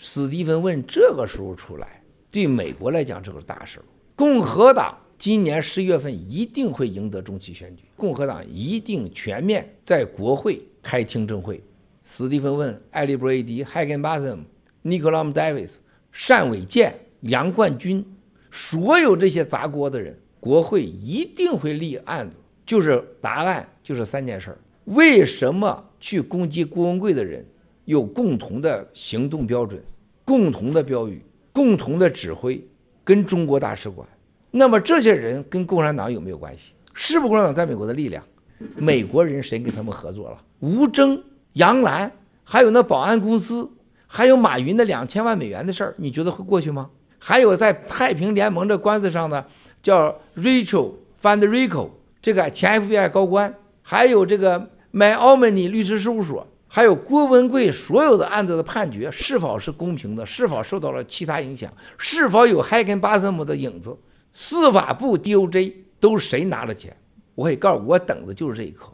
史蒂芬问：“这个时候出来，对美国来讲，这是大事。共和党今年十月份一定会赢得中期选举，共和党一定全面在国会开听证会。”史蒂芬问艾利伯雷迪、海根巴森、尼古拉姆·戴维斯、单伟建、杨冠军，所有这些砸锅的人，国会一定会立案子。就是答案，就是三件事儿：为什么去攻击郭文贵的人？有共同的行动标准，共同的标语，共同的指挥，跟中国大使馆。那么这些人跟共产党有没有关系？是不是共产党在美国的力量？美国人谁跟他们合作了？吴征、杨澜，还有那保安公司，还有马云的两千万美元的事儿，你觉得会过去吗？还有在太平联盟这官司上呢，叫 Rachel Van r i c o 这个前 FBI 高官，还有这个 My a l a n y 律师事务所。还有郭文贵所有的案子的判决是否是公平的，是否受到了其他影响，是否有海根巴森姆的影子？司法部 DOJ 都谁拿了钱？我可以告诉我等的就是这一刻。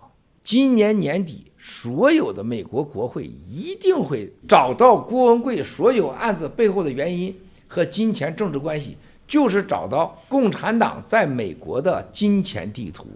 今年年底，所有的美国国会一定会找到郭文贵所有案子背后的原因和金钱政治关系，就是找到共产党在美国的金钱地图、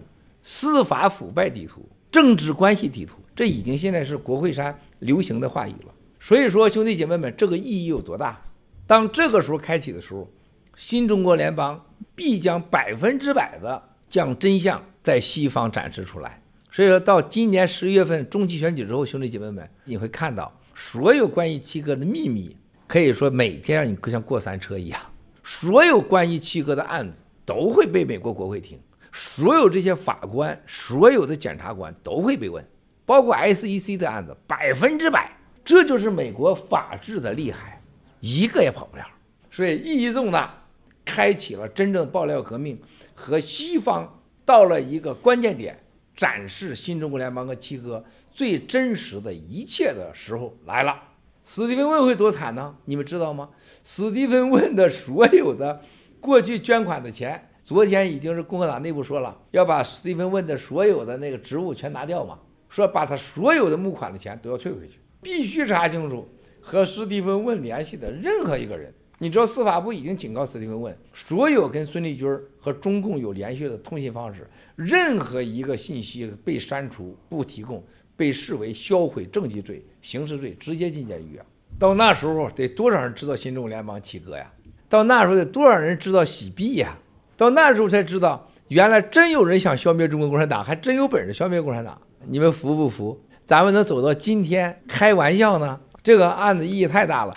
司法腐败地图、政治关系地图。这已经现在是国会山流行的话语了，所以说兄弟姐妹们，这个意义有多大？当这个时候开启的时候，新中国联邦必将百分之百的将真相在西方展示出来。所以说到今年十一月份中期选举之后，兄弟姐妹们，你会看到所有关于七哥的秘密，可以说每天让你像过山车一样。所有关于七哥的案子都会被美国国会听，所有这些法官、所有的检察官都会被问。包括 SEC 的案子百分之百，这就是美国法治的厉害，一个也跑不了。所以意义重大，开启了真正爆料革命和西方到了一个关键点，展示新中国联邦和七哥最真实的一切的时候来了。史蒂芬问会多惨呢？你们知道吗？史蒂芬问的所有的过去捐款的钱，昨天已经是共和党内部说了要把史蒂芬问的所有的那个职务全拿掉嘛。说把他所有的募款的钱都要退回去，必须查清楚和史蒂芬问联系的任何一个人。你知道司法部已经警告史蒂芬问，所有跟孙立军儿和中共有联系的通信方式，任何一个信息被删除不提供，被视为销毁证据罪，刑事罪，直接进监狱啊！到那时候得多少人知道新中国联邦起歌呀？到那时候得多少人知道洗币呀？到那时候才知道，原来真有人想消灭中国共产党，还真有本事消灭共产党。你们服不服？咱们能走到今天，开玩笑呢？这个案子意义太大了。